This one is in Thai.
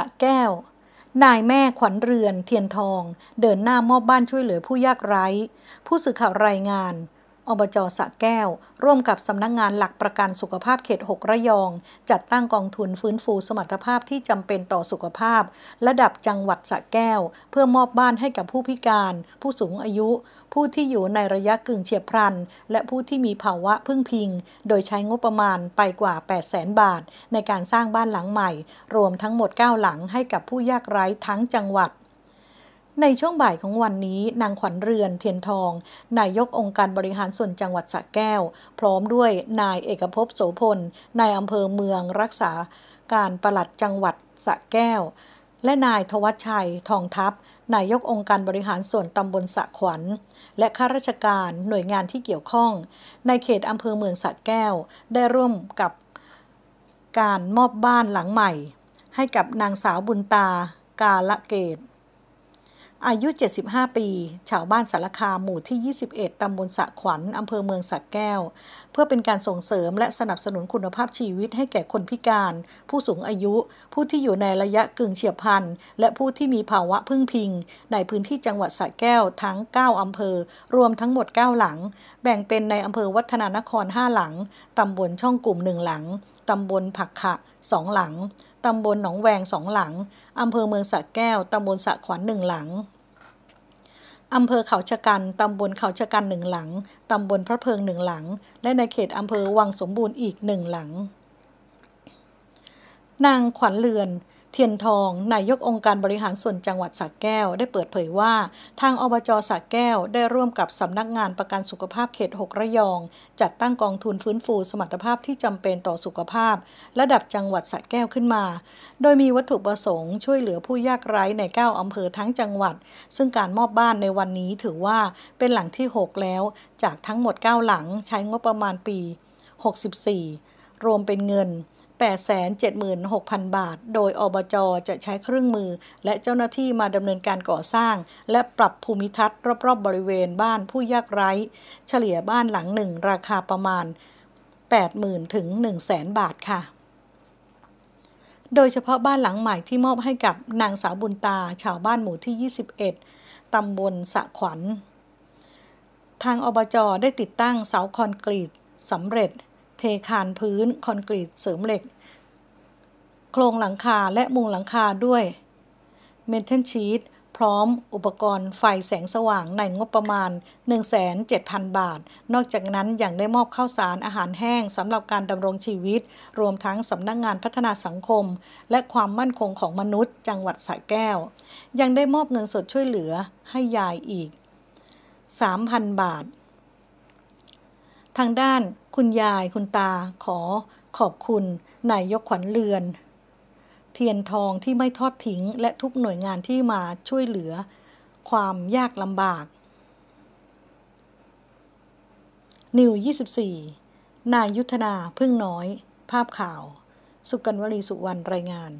ะแก้ว นายแม่ขวัญเรือน เทียนทอง เดินหน้ามอบบ้านช่วยเหลือผู้ยากไร้ ผู้สื่อข่าวรายงานอบจสะแก้ว ร่วมกับสำนักงงานหลักประกันสุขภาพเขต 6 ระยอง จัดตั้งกองทุนฟื้นฟูสมรรถภาพที่จำเป็นต่อสุขภาพ ระดับจังหวัดสะแก้ว เพื่อมอบบ้านให้กับผู้พิการ ผู้สูงอายุ ผู้ที่อยู่ในระยะกึ่งเฉียบพลันและผู้ที่มีภาวะพึ่งพิง โดยใช้งบประมาณไปกว่า 8 0 0แสนบาท ในการสร้างบ้านหลังใหม่ รวมทั้งหมด 9 หลังให้กับผู้ยากไร้ทั้งจังหวัดในช่วงบ่ายของวันนี้นางขวัญเรือนเทียนทอง นายกองค์การบริหารส่วนจังหวัดสระแก้ว พร้อมด้วยนายเอกภพโสพล นายอำเภอเมืองรักษาการประหลัดจังหวัดสระแก้ว และนายทวัชชัยทองทัพ นายกองค์การบริหารส่วนตำบลสะขวัญ และข้าราชการ หน่วยงานที่เกี่ยวข้อง ในเขตอำเภอเมืองสระแก้ว ได้ร่วมกับการมอบบ้านหลังใหม่ ให้กับนางสาวบุญตา กาละเกตอายุ 75 ปี ชาวบ้านสารคามหมู่ที่ 21 ตำบลสะขวัญอำเภอเมืองสระแก้ว เพื่อเป็นการส่งเสริมและสนับสนุนคุณภาพชีวิตให้แก่คนพิการ ผู้สูงอายุ ผู้ที่อยู่ในระยะกึ่งเฉียบพันธ์และผู้ที่มีภาวะพึ่งพิง ในพื้นที่จังหวัดสระแก้วทั้ง 9 อำเภอ รวมทั้งหมด 9 หลัง แบ่งเป็นในอำเภอวัฒนานคร 5 หลัง ตำบลช่องกลุ่ม 1 หลัง ตำบลผักขะ 2 หลัง ตำบลหนองแวง 2 หลังอำเภอเมืองสระแก้ว ตำบลสะขวัญ1หลังอำเภอเขาชะกันตำบลเขาชะกันหนึ่งหลัง ตำบลพระเพิงหนึ่งหลัง และในเขตอำเภอวังสมบูรณ์อีกหนึ่งหลัง นางขวัญเลือนเทียนทอง นายกองค์การบริหารส่วนจังหวัดสระแก้วได้เปิดเผยว่า ทางอบจสระแก้วได้ร่วมกับสำนักงานประกันสุขภาพเขต 6 ระยอง จัดตั้งกองทุนฟื้นฟูสมรรถภาพที่จำเป็นต่อสุขภาพ ระดับจังหวัดสระแก้วขึ้นมา โดยมีวัตถุประสงค์ช่วยเหลือผู้ยากไร้ ใน9อำเภอทั้งจังหวัด ซึ่งการมอบบ้านในวันนี้ถือว่าเป็นหลังที่ 6 แล้ว จากทั้งหมด 9 หลังใช้งบประมาณปี 64รวมเป็นเงิน876,000 บาท โดยอบจ จะใช้เครื่องมือและเจ้าหน้าที่มาดำเนินการก่อสร้าง และปรับภูมิทัศน์รอบๆบบริเวณบ้านผู้ยากไร้ เฉลี่ยบ้านหลังหนึ่ง ราคาประมาณ 80,000 ถึง100,000 บาทค่ะ โดยเฉพาะบ้านหลังใหม่ที่มอบให้กับนางสาว บุญตา ชาวบ้านหมู่ที่ 21ตำบลสะขวัญทางอบจ ได้ติดตั้งเสาคอนกรีตสำเร็จคานพื้น คอนกรีตเสริมเหล็ก โครงหลังคาและมุงหลังคาด้วย เมทัลชีตพร้อม อุปกรณ์ ไฟแสงสว่าง ในงบประมาณ 1,700 บาท นอกจากนั้นยังได้มอบข้าวสารอาหารแห้งสำหรับการดำรงชีวิต รวมทั้งสำนักงงานพัฒนาสังคม และความมั่นคงของมนุษย์ จังหวัดสระแก้ว ยังได้มอบเงินสดช่วยเหลือให้ยายอีก 3,000 บาททางด้านคุณยายคุณตาขอขอบคุณนายยกขวัญเลือน เทียนทองที่ไม่ทอดทิ้งและทุกหน่วยงานที่มาช่วยเหลือ ความยากลำบาก นิว 24 นายยุทธนาพึ่งน้อย ภาพข่าว สุกันวลีสุวรรณรายงาน